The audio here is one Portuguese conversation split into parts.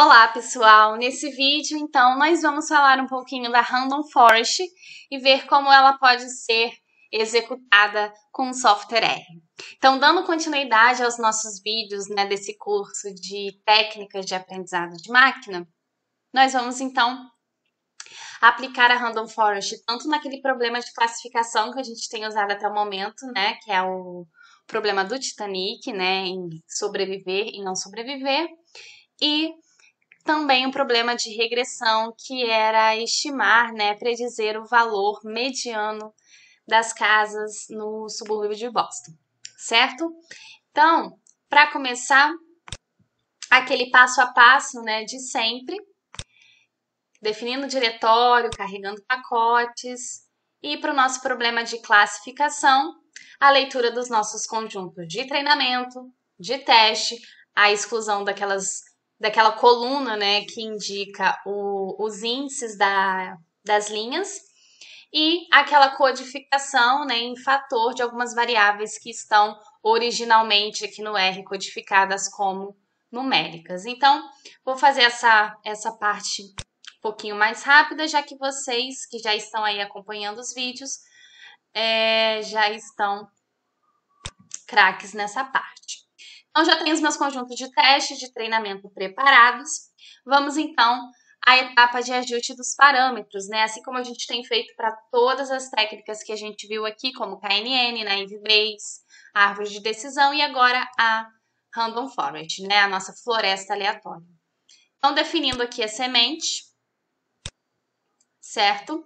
Olá pessoal, nesse vídeo então nós vamos falar um pouquinho da Random Forest e ver como ela pode ser executada com o software R. Então, dando continuidade aos nossos vídeos né, desse curso de técnicas de aprendizado de máquina, nós vamos então aplicar a Random Forest tanto naquele problema de classificação que a gente tem usado até o momento, né, que é o problema do Titanic, né, em sobreviver e não sobreviver, e também um problema de regressão que era estimar, né, predizer o valor mediano das casas no subúrbio de Boston, certo? Então, para começar, aquele passo a passo, né, de sempre, definindo o diretório, carregando pacotes, e para o nosso problema de classificação, a leitura dos nossos conjuntos de treinamento, de teste, a exclusão daquelas daquela coluna, né, que indica o, os índices da, das linhas e aquela codificação, né, em fator de algumas variáveis que estão originalmente aqui no R codificadas como numéricas. Então, vou fazer essa essa parte um pouquinho mais rápida, já que vocês que já estão aí acompanhando os vídeos é, já estão craques nessa parte. Então, já tenho os meus conjuntos de testes de treinamento preparados. Vamos então à etapa de ajuste dos parâmetros, né? Assim como a gente tem feito para todas as técnicas que a gente viu aqui, como KNN, Naive né? Base, árvore de decisão e agora a Random Forest, né? A nossa floresta aleatória. Então, definindo aqui a semente, certo?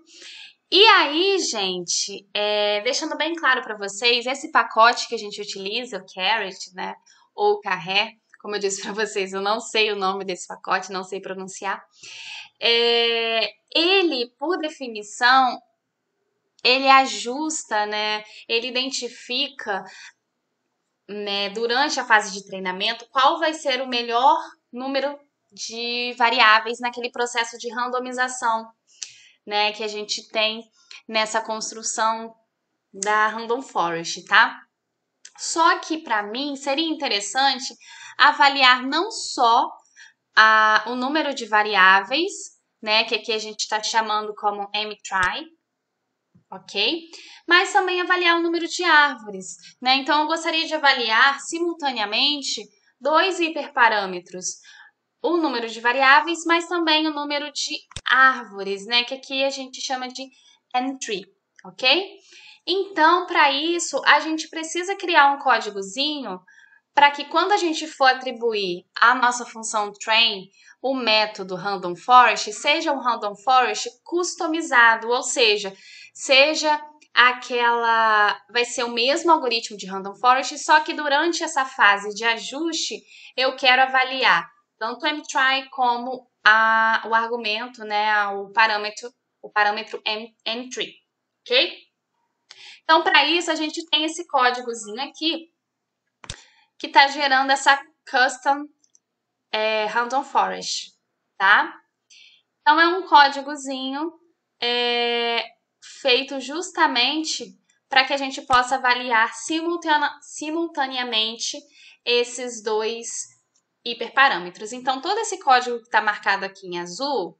E aí, gente, é, deixando bem claro para vocês, esse pacote que a gente utiliza, o Carrot, né? ou carré. Como eu disse para vocês, eu não sei o nome desse pacote, não sei pronunciar. É, ele, por definição, ele ajusta, né? Ele identifica né, durante a fase de treinamento qual vai ser o melhor número de variáveis naquele processo de randomização, né, que a gente tem nessa construção da Random Forest, tá? Só que para mim seria interessante avaliar não só a, o número de variáveis, né, que aqui a gente está chamando como mtry, ok? Mas também avaliar o número de árvores, né? Então eu gostaria de avaliar simultaneamente dois hiperparâmetros, o número de variáveis, mas também o número de árvores, né? Que aqui a gente chama de entry, ok? Então, para isso, a gente precisa criar um códigozinho para que quando a gente for atribuir à nossa função train o método random forest, seja um random forest customizado, ou seja, seja aquela vai ser o mesmo algoritmo de random forest, só que durante essa fase de ajuste, eu quero avaliar tanto o mtry como a, o argumento, né, o parâmetro, o parâmetro m, OK? Então, para isso, a gente tem esse códigozinho aqui que está gerando essa custom é, random forest, tá? Então, é um códigozinho é, feito justamente para que a gente possa avaliar simultaneamente esses dois hiperparâmetros. Então, todo esse código que está marcado aqui em azul,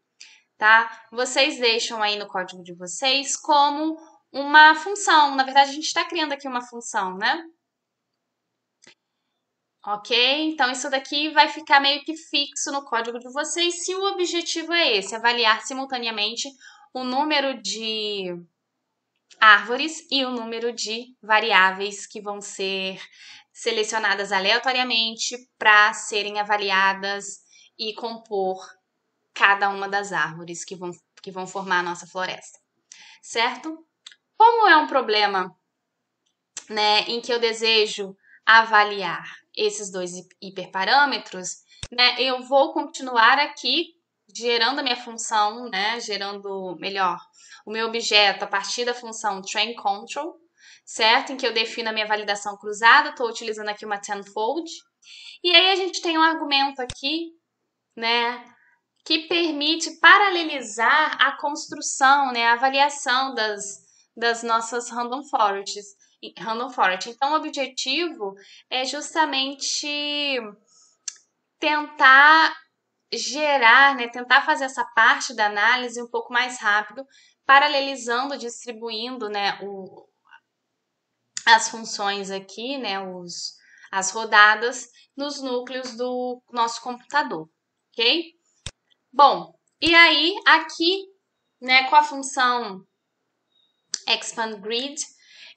tá? Vocês deixam aí no código de vocês como uma função. Na verdade, a gente está criando aqui uma função, né? Ok? Então, isso daqui vai ficar meio que fixo no código de vocês se o objetivo é esse, avaliar simultaneamente o número de árvores e o número de variáveis que vão ser selecionadas aleatoriamente para serem avaliadas e compor cada uma das árvores que vão, que vão formar a nossa floresta, certo? Como é um problema né, em que eu desejo avaliar esses dois hiperparâmetros, né, eu vou continuar aqui gerando a minha função, né, gerando melhor o meu objeto a partir da função train control, certo? Em que eu defino a minha validação cruzada, estou utilizando aqui uma tenfold. E aí a gente tem um argumento aqui, né, que permite paralelizar a construção, né, a avaliação das das nossas random forests. Random forest. Então, o objetivo é justamente tentar gerar, né, tentar fazer essa parte da análise um pouco mais rápido, paralelizando, distribuindo, né, o, as funções aqui, né, os, as rodadas nos núcleos do nosso computador, ok? Bom, e aí aqui, né, com a função expand grid,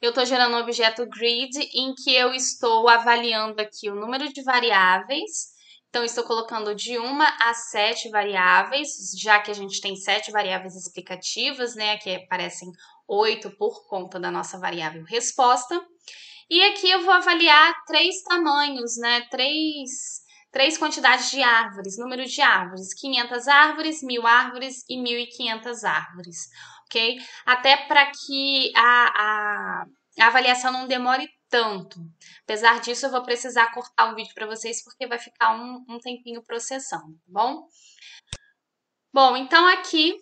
eu estou gerando um objeto grid em que eu estou avaliando aqui o número de variáveis. Então, estou colocando de uma a sete variáveis, já que a gente tem sete variáveis explicativas, né? Que aparecem oito por conta da nossa variável resposta. E aqui eu vou avaliar três tamanhos, né? Três, três quantidades de árvores, número de árvores, 500 árvores, 1.000 árvores e 1.500 árvores. Até para que a, a, a avaliação não demore tanto. Apesar disso, eu vou precisar cortar um vídeo para vocês porque vai ficar um, um tempinho processando, tá bom? Bom, então aqui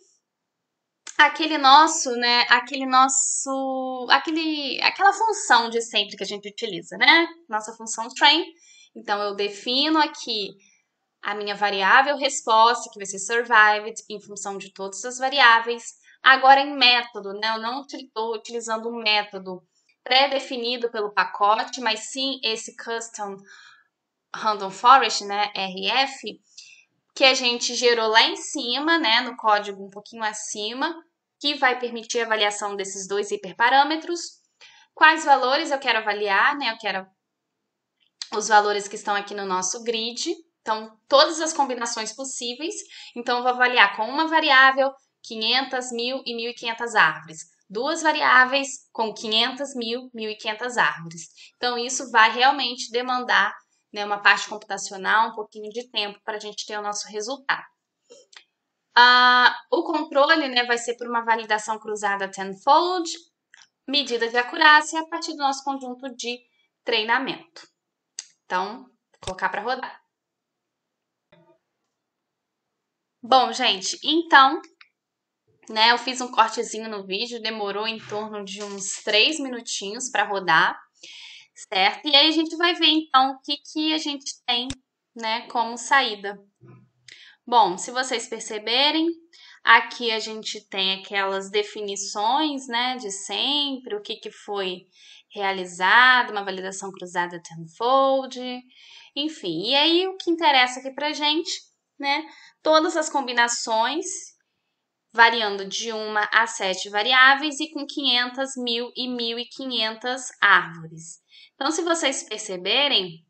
aquele nosso, né, aquele nosso, aquele, aquela função de sempre que a gente utiliza, né? Nossa função train. Então eu defino aqui a minha variável resposta, que vai ser survived, em função de todas as variáveis. Agora, em método, né? Eu não estou utilizando um método pré-definido pelo pacote, mas sim esse custom random forest, né? RF, que a gente gerou lá em cima, né? No código um pouquinho acima, que vai permitir a avaliação desses dois hiperparâmetros. Quais valores eu quero avaliar, né? Eu quero os valores que estão aqui no nosso grid. Então, todas as combinações possíveis. Então, eu vou avaliar com uma variável, 500 mil e 1.500 árvores. Duas variáveis com 500 mil, 1.500 árvores. Então, isso vai realmente demandar né, uma parte computacional, um pouquinho de tempo para a gente ter o nosso resultado. Ah, o controle né, vai ser por uma validação cruzada tenfold, medida de acurácia a partir do nosso conjunto de treinamento. Então, vou colocar para rodar. Bom, gente, então né? Eu fiz um cortezinho no vídeo, demorou em torno de uns três minutinhos para rodar, certo? E aí a gente vai ver então o que, que a gente tem, né, como saída. Bom, se vocês perceberem, aqui a gente tem aquelas definições, né, de sempre, o que, que foi realizado, uma validação cruzada tenfold, enfim. E aí o que interessa aqui pra gente, né, todas as combinações variando de uma a sete variáveis e com 500, 1.000 e 1.500 árvores. Então, se vocês perceberem,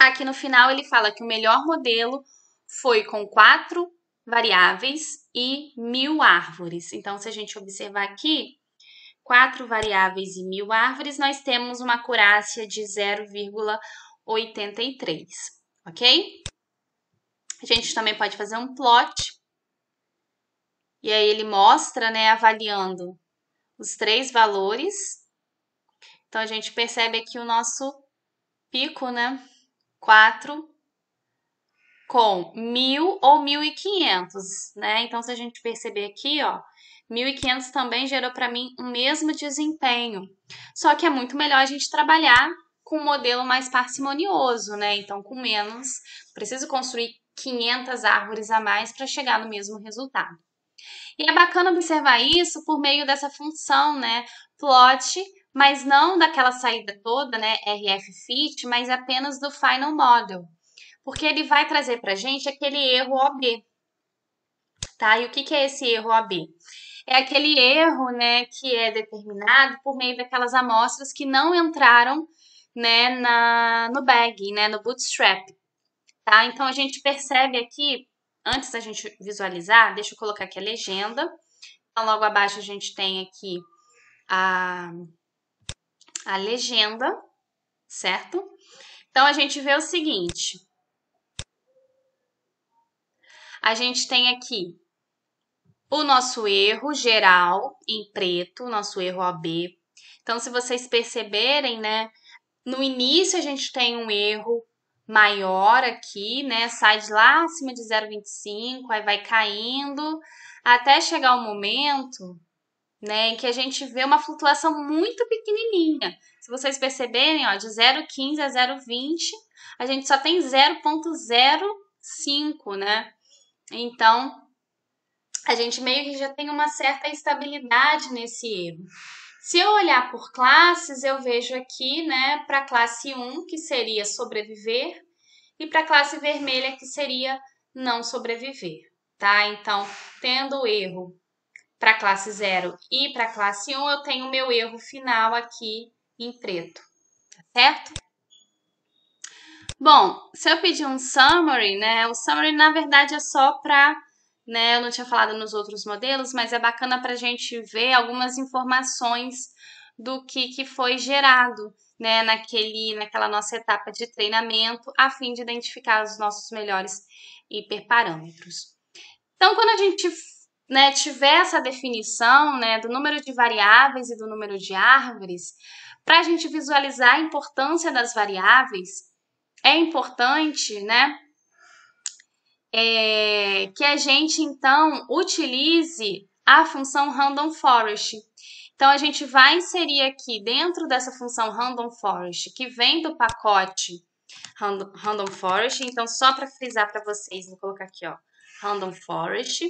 aqui no final ele fala que o melhor modelo foi com quatro variáveis e mil árvores. Então, se a gente observar aqui, quatro variáveis e mil árvores, nós temos uma acurácia de 0,83, ok? A gente também pode fazer um plot e aí ele mostra, né, avaliando os três valores. Então a gente percebe aqui o nosso pico, né? 4 com 1000 ou 1500, né? Então se a gente perceber aqui, ó, 1500 também gerou para mim o mesmo desempenho. Só que é muito melhor a gente trabalhar com um modelo mais parcimonioso, né? Então com menos, preciso construir 500 árvores a mais para chegar no mesmo resultado. E é bacana observar isso por meio dessa função, né? Plot, mas não daquela saída toda, né? RF-fit, mas apenas do final model. Porque ele vai trazer para gente aquele erro OB. Tá? E o que, que é esse erro OB? É aquele erro, né, que é determinado por meio daquelas amostras que não entraram, né, na, no bag, né, no bootstrap. Tá? Então a gente percebe aqui antes da gente visualizar, deixa eu colocar aqui a legenda. Então, logo abaixo a gente tem aqui a, a legenda, certo? Então, a gente vê o seguinte. A gente tem aqui o nosso erro geral em preto, nosso erro OB. Então, se vocês perceberem, né, no início a gente tem um erro maior aqui, né? Sai de lá acima de 0,25, aí vai caindo, até chegar o um momento, né, em que a gente vê uma flutuação muito pequenininha. Se vocês perceberem, ó, de 0,15 a 0,20, a gente só tem 0,05, né? Então, a gente meio que já tem uma certa estabilidade nesse erro. Se eu olhar por classes, eu vejo aqui, né, para a classe 1, que seria sobreviver, e para a classe vermelha, que seria não sobreviver, tá? Então, tendo o erro para a classe 0 e para a classe 1, eu tenho o meu erro final aqui em preto, tá certo? Bom, se eu pedir um summary, né, o summary na verdade é só para né? Eu não tinha falado nos outros modelos, mas é bacana para a gente ver algumas informações do que, que foi gerado, né, naquele, naquela nossa etapa de treinamento, a fim de identificar os nossos melhores hiperparâmetros. Então, quando a gente né, tiver essa definição né, do número de variáveis e do número de árvores, para a gente visualizar a importância das variáveis, é importante né, é, que a gente então utilize a função random forest. Então a gente vai inserir aqui dentro dessa função random forest que vem do pacote random, random forest. Então só para frisar para vocês, vou colocar aqui ó random forest.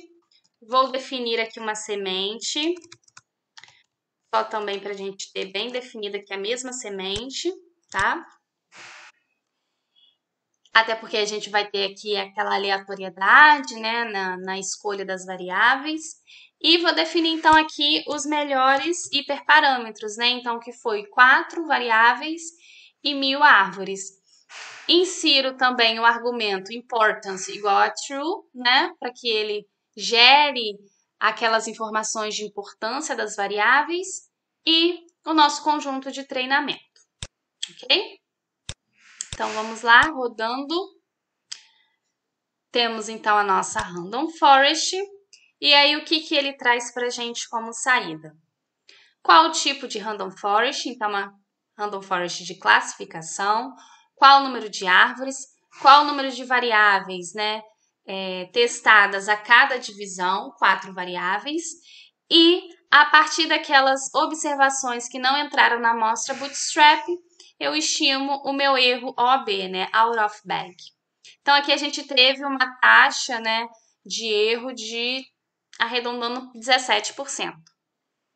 Vou definir aqui uma semente, só também para a gente ter bem definida aqui é a mesma semente, tá? até porque a gente vai ter aqui aquela aleatoriedade né, na, na escolha das variáveis. E vou definir então aqui os melhores hiperparâmetros, né? Então, que foi quatro variáveis e mil árvores. Insiro também o argumento importance igual a true, né? Para que ele gere aquelas informações de importância das variáveis e o nosso conjunto de treinamento, ok? Então vamos lá, rodando. Temos então a nossa Random Forest. E aí o que, que ele traz para gente como saída? Qual o tipo de Random Forest? Então uma Random Forest de classificação. Qual o número de árvores? Qual o número de variáveis, né? É, testadas a cada divisão, quatro variáveis, e a partir daquelas observações que não entraram na amostra Bootstrap, eu estimo o meu erro OB, né? Out of bag. Então, aqui a gente teve uma taxa, né, de erro de arredondando 17%,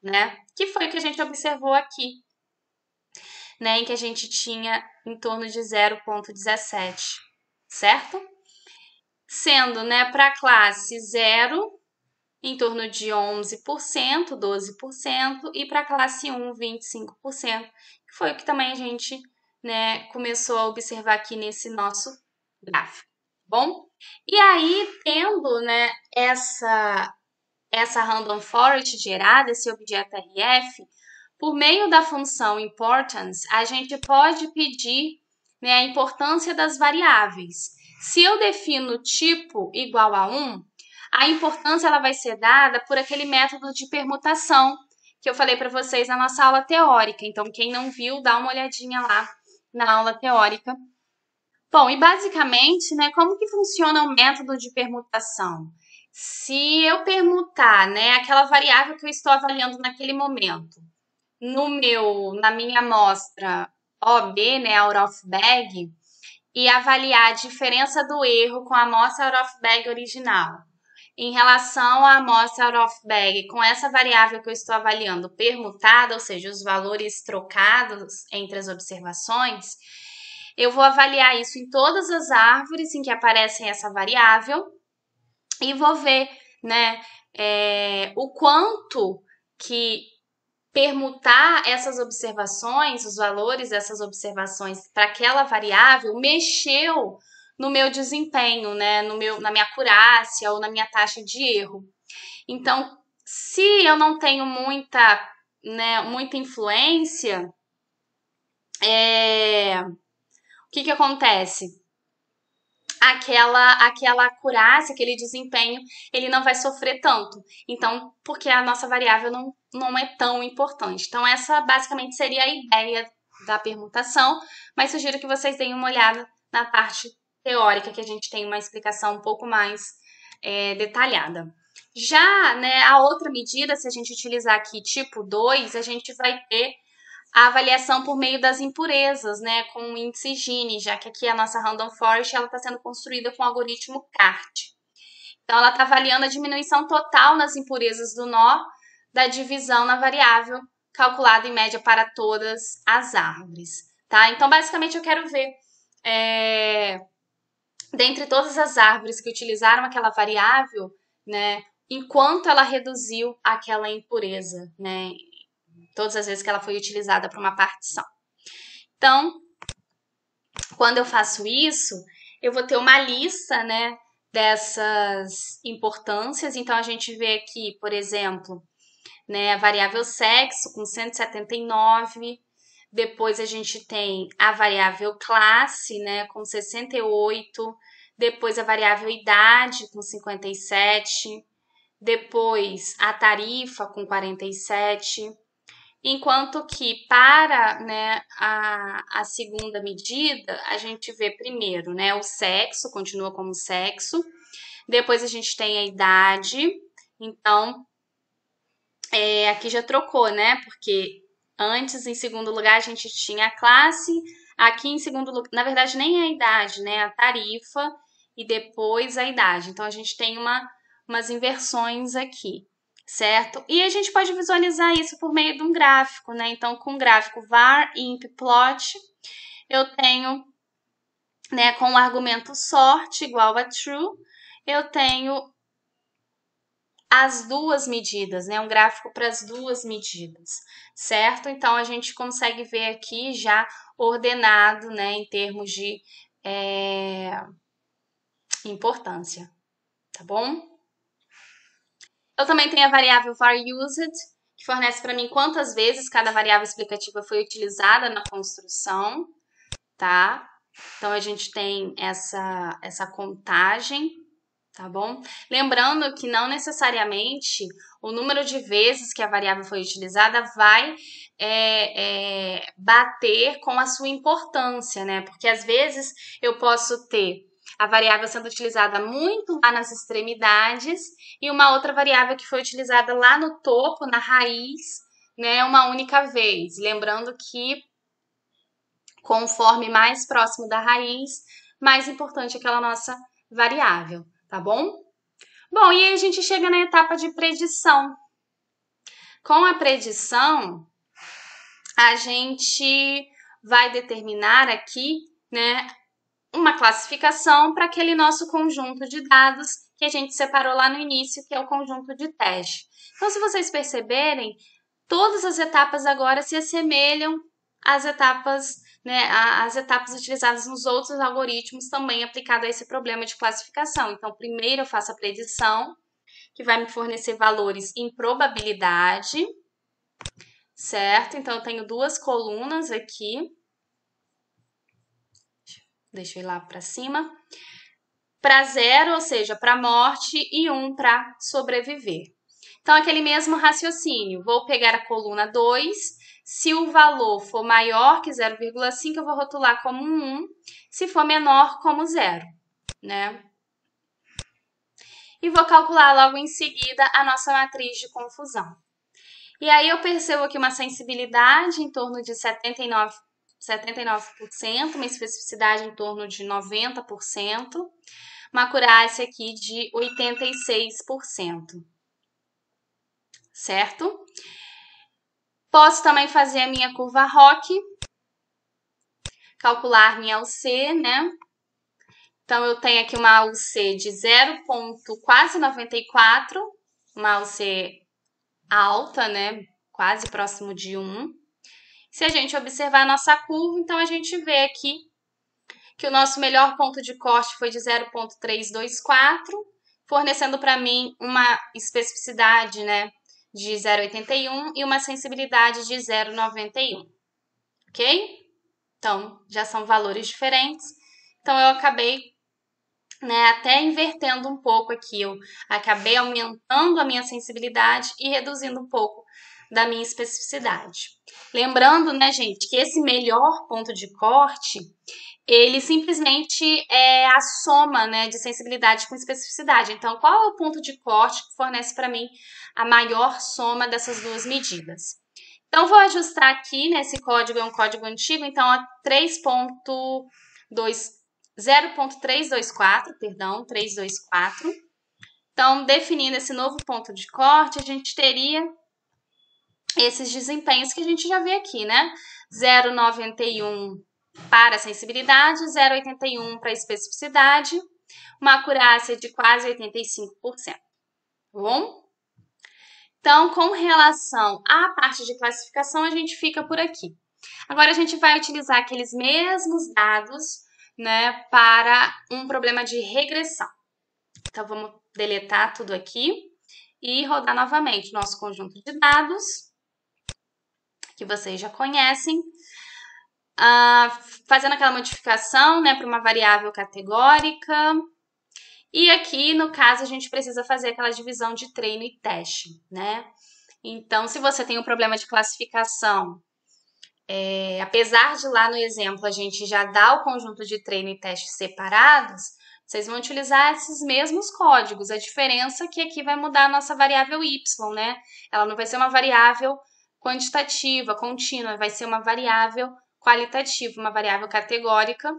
né? Que foi o que a gente observou aqui, né, em que a gente tinha em torno de 0.17, certo? Sendo, né, para a classe 0, em torno de 11%, 12%, e para a classe 1, 25%, foi o que também a gente né, começou a observar aqui nesse nosso gráfico. Tá bom, e aí tendo né, essa, essa random forest gerada, esse objeto RF, por meio da função importance, a gente pode pedir né, a importância das variáveis. Se eu defino tipo igual a 1, a importância ela vai ser dada por aquele método de permutação que eu falei para vocês na nossa aula teórica. Então, quem não viu, dá uma olhadinha lá na aula teórica. Bom, e basicamente, né, como que funciona o método de permutação? Se eu permutar, né, aquela variável que eu estou avaliando naquele momento, no meu, na minha amostra OB, né, out of bag, e avaliar a diferença do erro com a amostra out of bag original, em relação à amostra out of bag, com essa variável que eu estou avaliando permutada, ou seja, os valores trocados entre as observações, eu vou avaliar isso em todas as árvores em que aparece essa variável e vou ver né, é, o quanto que permutar essas observações, os valores dessas observações para aquela variável mexeu no meu desempenho, né, no meu, na minha acurácia ou na minha taxa de erro. Então, se eu não tenho muita, né, muita influência, é... o que que acontece? Aquela, aquela acurácia, aquele desempenho, ele não vai sofrer tanto. Então, porque a nossa variável não, não é tão importante. Então, essa basicamente seria a ideia da permutação, mas sugiro que vocês deem uma olhada na parte teórica que a gente tem uma explicação um pouco mais é, detalhada. Já né, a outra medida, se a gente utilizar aqui tipo 2, a gente vai ter a avaliação por meio das impurezas, né, com o índice Gini, já que aqui a nossa Random Forest está sendo construída com o algoritmo CART. Então, ela está avaliando a diminuição total nas impurezas do nó da divisão na variável, calculada em média para todas as árvores. Tá? Então, basicamente, eu quero ver é, dentre todas as árvores que utilizaram aquela variável, né, enquanto ela reduziu aquela impureza, né, todas as vezes que ela foi utilizada para uma partição. Então, quando eu faço isso, eu vou ter uma lista, né, dessas importâncias. Então, a gente vê aqui, por exemplo, né, a variável sexo com 179, depois a gente tem a variável classe, né, com 68. Depois a variável idade, com 57. Depois a tarifa, com 47. Enquanto que para né, a, a, segunda medida, a gente vê primeiro né, o sexo, continua como sexo, depois a gente tem a idade, então é, aqui já trocou, né? Porque Antes, em segundo lugar, a gente tinha a classe. Aqui, em segundo lugar, na verdade, nem é a idade, né? A tarifa e depois a idade. Então, a gente tem uma, umas inversões aqui, certo? E a gente pode visualizar isso por meio de um gráfico, né? Então, com o gráfico var, imp, plot, eu tenho, né, com o argumento sort igual a true, eu tenho as duas medidas, né? Um gráfico para as duas medidas, certo? Então a gente consegue ver aqui já ordenado, né, em termos de é, importância, tá bom? Eu também tenho a variável var used, que fornece para mim quantas vezes cada variável explicativa foi utilizada na construção, tá? Então a gente tem essa essa contagem tá bom? Lembrando que não necessariamente o número de vezes que a variável foi utilizada vai é, é, bater com a sua importância, né? Porque às vezes eu posso ter a variável sendo utilizada muito lá nas extremidades e uma outra variável que foi utilizada lá no topo, na raiz, né, uma única vez. Lembrando que conforme mais próximo da raiz, mais importante é aquela nossa variável tá bom? Bom, e aí a gente chega na etapa de predição. Com a predição, a gente vai determinar aqui, né, uma classificação para aquele nosso conjunto de dados que a gente separou lá no início, que é o conjunto de teste. Então, se vocês perceberem, todas as etapas agora se assemelham às etapas né, as etapas utilizadas nos outros algoritmos também aplicado a esse problema de classificação. Então, primeiro eu faço a predição, que vai me fornecer valores em probabilidade, certo? Então, eu tenho duas colunas aqui. Deixa eu ir lá para cima. Para zero, ou seja, para morte, e um para sobreviver. Então, aquele mesmo raciocínio. Vou pegar a coluna 2 se o valor for maior que 0,5, eu vou rotular como 1. Se for menor, como 0, né? E vou calcular logo em seguida a nossa matriz de confusão. E aí eu percebo aqui uma sensibilidade em torno de 79, 79% uma especificidade em torno de 90%, uma acurácia aqui de 86%. Certo? Posso também fazer a minha curva Rock, calcular minha UC, né? Então, eu tenho aqui uma UC de 0, quase 94, uma UC alta, né? Quase próximo de 1. Se a gente observar a nossa curva, então a gente vê aqui que o nosso melhor ponto de corte foi de 0,324, fornecendo para mim uma especificidade, né? de 0,81 e uma sensibilidade de 0,91, ok? Então, já são valores diferentes. Então, eu acabei né, até invertendo um pouco aqui. Eu acabei aumentando a minha sensibilidade e reduzindo um pouco da minha especificidade. Lembrando, né, gente, que esse melhor ponto de corte, ele simplesmente é a soma, né, de sensibilidade com especificidade. Então, qual é o ponto de corte que fornece para mim a maior soma dessas duas medidas. Então, vou ajustar aqui, né? Esse código é um código antigo, então, a 0.324, perdão, 324. Então, definindo esse novo ponto de corte, a gente teria esses desempenhos que a gente já vê aqui, né? 0,91 para sensibilidade, 0,81 para especificidade, uma acurácia de quase 85%. Tá bom? Então, com relação à parte de classificação, a gente fica por aqui. Agora, a gente vai utilizar aqueles mesmos dados né, para um problema de regressão. Então, vamos deletar tudo aqui e rodar novamente nosso conjunto de dados, que vocês já conhecem. Ah, fazendo aquela modificação né, para uma variável categórica, e aqui, no caso, a gente precisa fazer aquela divisão de treino e teste, né? Então, se você tem um problema de classificação, é, apesar de lá no exemplo a gente já dar o conjunto de treino e teste separados, vocês vão utilizar esses mesmos códigos. A diferença é que aqui vai mudar a nossa variável y, né? Ela não vai ser uma variável quantitativa, contínua, vai ser uma variável qualitativa, uma variável categórica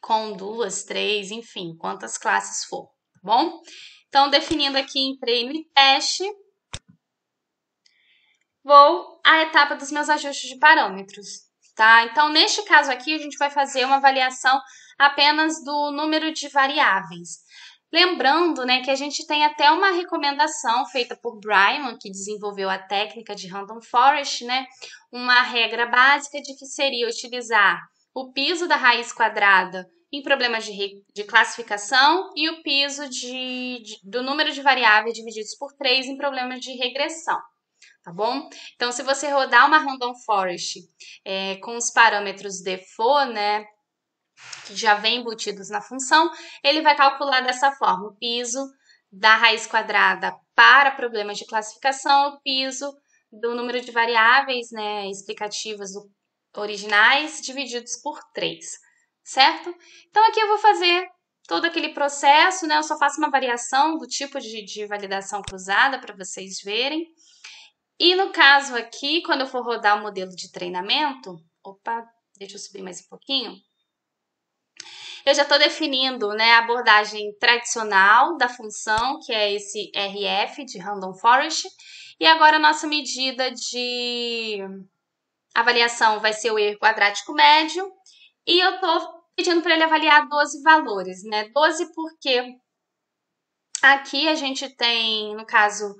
com duas, três, enfim, quantas classes for, tá bom? Então, definindo aqui em prêmio e teste, vou à etapa dos meus ajustes de parâmetros, tá? Então, neste caso aqui, a gente vai fazer uma avaliação apenas do número de variáveis. Lembrando né, que a gente tem até uma recomendação feita por Bryman, que desenvolveu a técnica de Random Forest, né, uma regra básica de que seria utilizar o piso da raiz quadrada em problemas de, de classificação e o piso de, de, do número de variáveis divididos por 3 em problemas de regressão. Tá bom? Então, se você rodar uma Random Forest é, com os parâmetros default, né, que já vem embutidos na função, ele vai calcular dessa forma o piso da raiz quadrada para problemas de classificação, o piso do número de variáveis né, explicativas do originais divididos por 3, certo? Então, aqui eu vou fazer todo aquele processo, né? Eu só faço uma variação do tipo de, de validação cruzada para vocês verem. E no caso aqui, quando eu for rodar o modelo de treinamento, opa, deixa eu subir mais um pouquinho. Eu já estou definindo né, a abordagem tradicional da função, que é esse RF de Random Forest, e agora a nossa medida de a avaliação vai ser o erro quadrático médio. E eu estou pedindo para ele avaliar 12 valores, né? 12 porque aqui a gente tem, no caso,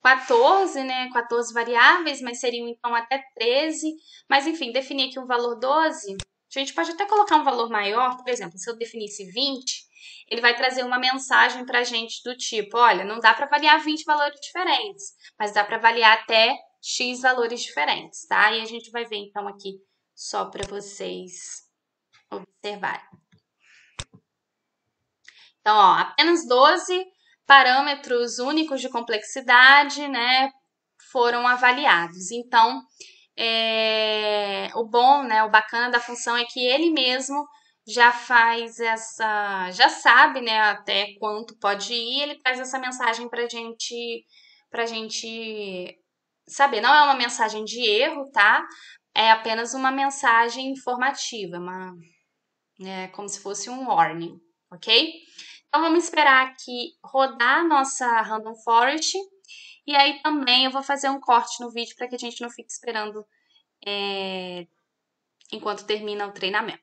14, né? 14 variáveis, mas seriam então até 13. Mas enfim, definir aqui um valor 12. A gente pode até colocar um valor maior, por exemplo, se eu definisse 20, ele vai trazer uma mensagem para a gente do tipo: olha, não dá para avaliar 20 valores diferentes, mas dá para avaliar até X valores diferentes, tá? E a gente vai ver então aqui só para vocês observarem. Então, ó, apenas 12 parâmetros únicos de complexidade, né, foram avaliados. Então, é, o bom, né, o bacana da função é que ele mesmo já faz essa, já sabe, né, até quanto pode ir, ele traz essa mensagem para gente, para gente saber. Não é uma mensagem de erro, tá? É apenas uma mensagem informativa, uma, é como se fosse um warning, ok? Então vamos esperar aqui rodar nossa Random Forest e aí também eu vou fazer um corte no vídeo para que a gente não fique esperando é, enquanto termina o treinamento.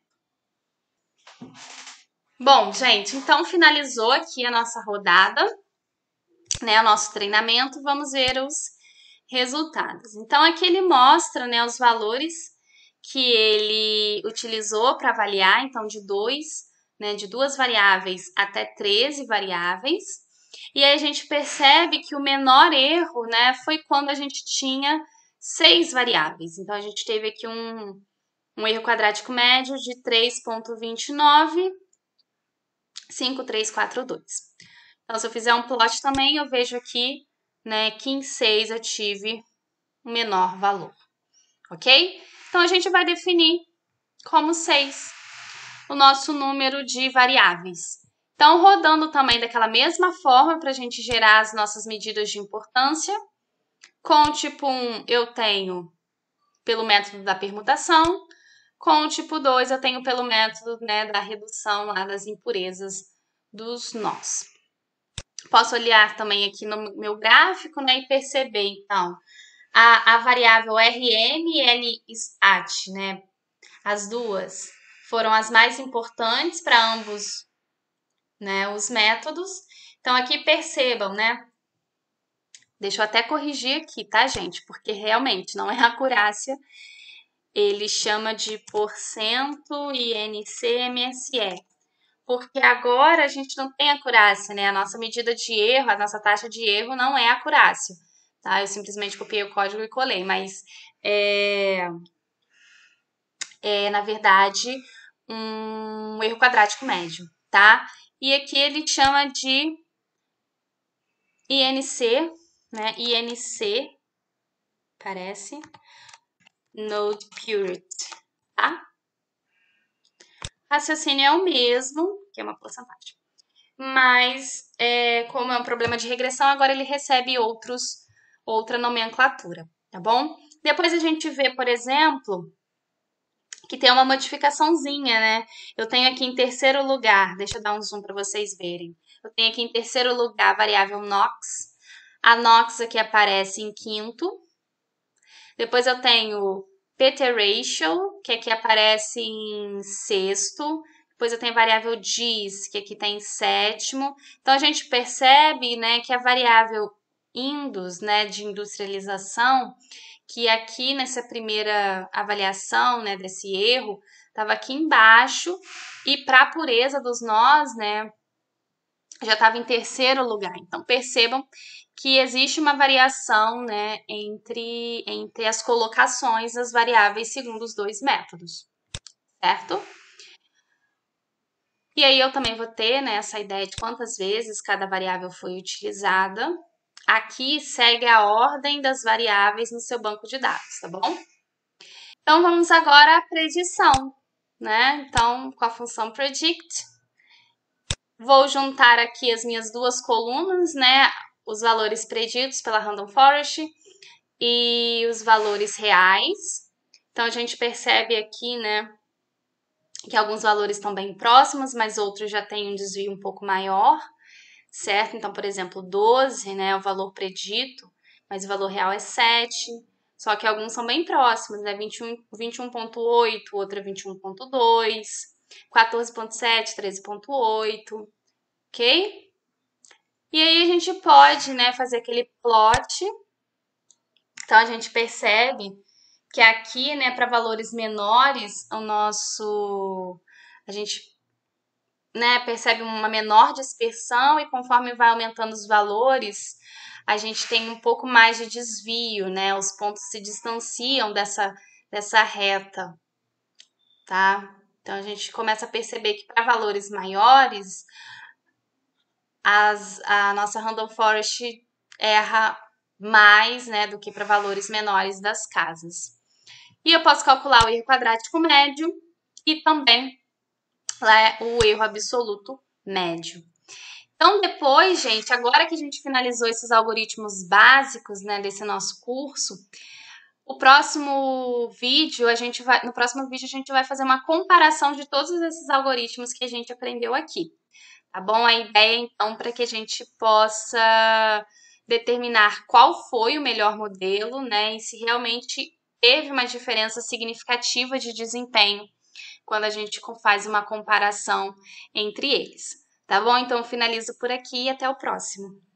Bom, gente, então finalizou aqui a nossa rodada, né, o nosso treinamento. Vamos ver os resultados. Então aqui ele mostra né, os valores que ele utilizou para avaliar, então de dois, né, de duas variáveis até 13 variáveis. E aí a gente percebe que o menor erro né, foi quando a gente tinha seis variáveis. Então a gente teve aqui um, um erro quadrático médio de 3,29, 5,342. Então, se eu fizer um plot também, eu vejo aqui né, que em 6 ative o menor valor, ok? Então, a gente vai definir como 6 o nosso número de variáveis. Então, rodando também daquela mesma forma para a gente gerar as nossas medidas de importância. Com o tipo 1, eu tenho pelo método da permutação. Com o tipo 2, eu tenho pelo método né, da redução lá das impurezas dos nós posso olhar também aqui no meu gráfico né, e perceber, então, a, a variável RM e LSAT, né? As duas foram as mais importantes para ambos né, os métodos. Então, aqui percebam, né? Deixa eu até corrigir aqui, tá, gente? Porque realmente não é acurácia. Ele chama de porcento INCMSE, porque agora a gente não tem acurácia, né? A nossa medida de erro, a nossa taxa de erro não é acurácia, tá? Eu simplesmente copiei o código e colei, mas é, é na verdade um erro quadrático médio, tá? E aqui ele chama de INC, né? INC, parece, Node Purity, tá? raciocínio é o mesmo, que é uma porcentagem. Mas, é, como é um problema de regressão, agora ele recebe outros, outra nomenclatura, tá bom? Depois a gente vê, por exemplo, que tem uma modificaçãozinha, né? Eu tenho aqui em terceiro lugar, deixa eu dar um zoom para vocês verem. Eu tenho aqui em terceiro lugar a variável NOx. A NOx aqui aparece em quinto. Depois eu tenho Peter que aqui aparece em sexto. Depois eu tenho a variável diz, que aqui está em sétimo. Então, a gente percebe né, que a variável indus, né, de industrialização, que aqui nessa primeira avaliação né, desse erro, estava aqui embaixo, e para a pureza dos nós, né, já estava em terceiro lugar. Então, percebam que existe uma variação né, entre, entre as colocações das variáveis segundo os dois métodos, certo? E aí eu também vou ter né, essa ideia de quantas vezes cada variável foi utilizada. Aqui segue a ordem das variáveis no seu banco de dados, tá bom? Então vamos agora à predição, né? Então, com a função predict, vou juntar aqui as minhas duas colunas, né? os valores preditos pela Random Forest e os valores reais. Então a gente percebe aqui, né, que alguns valores estão bem próximos, mas outros já têm um desvio um pouco maior, certo? Então, por exemplo, 12, né, é o valor predito, mas o valor real é 7. Só que alguns são bem próximos, né? 21,8, 21 outro é 21,2, 14,7, 13,8, ok? E aí a gente pode, né, fazer aquele plot. Então a gente percebe que aqui, né, para valores menores, o nosso a gente né, percebe uma menor dispersão e conforme vai aumentando os valores, a gente tem um pouco mais de desvio, né? Os pontos se distanciam dessa dessa reta, tá? Então a gente começa a perceber que para valores maiores as, a nossa Random Forest erra mais né, do que para valores menores das casas. E eu posso calcular o erro quadrático médio e também né, o erro absoluto médio. Então, depois, gente, agora que a gente finalizou esses algoritmos básicos né, desse nosso curso, o próximo vídeo, a gente vai, no próximo vídeo, a gente vai fazer uma comparação de todos esses algoritmos que a gente aprendeu aqui tá bom? A ideia, então, para que a gente possa determinar qual foi o melhor modelo, né? E se realmente teve uma diferença significativa de desempenho quando a gente faz uma comparação entre eles. Tá bom? Então finalizo por aqui e até o próximo.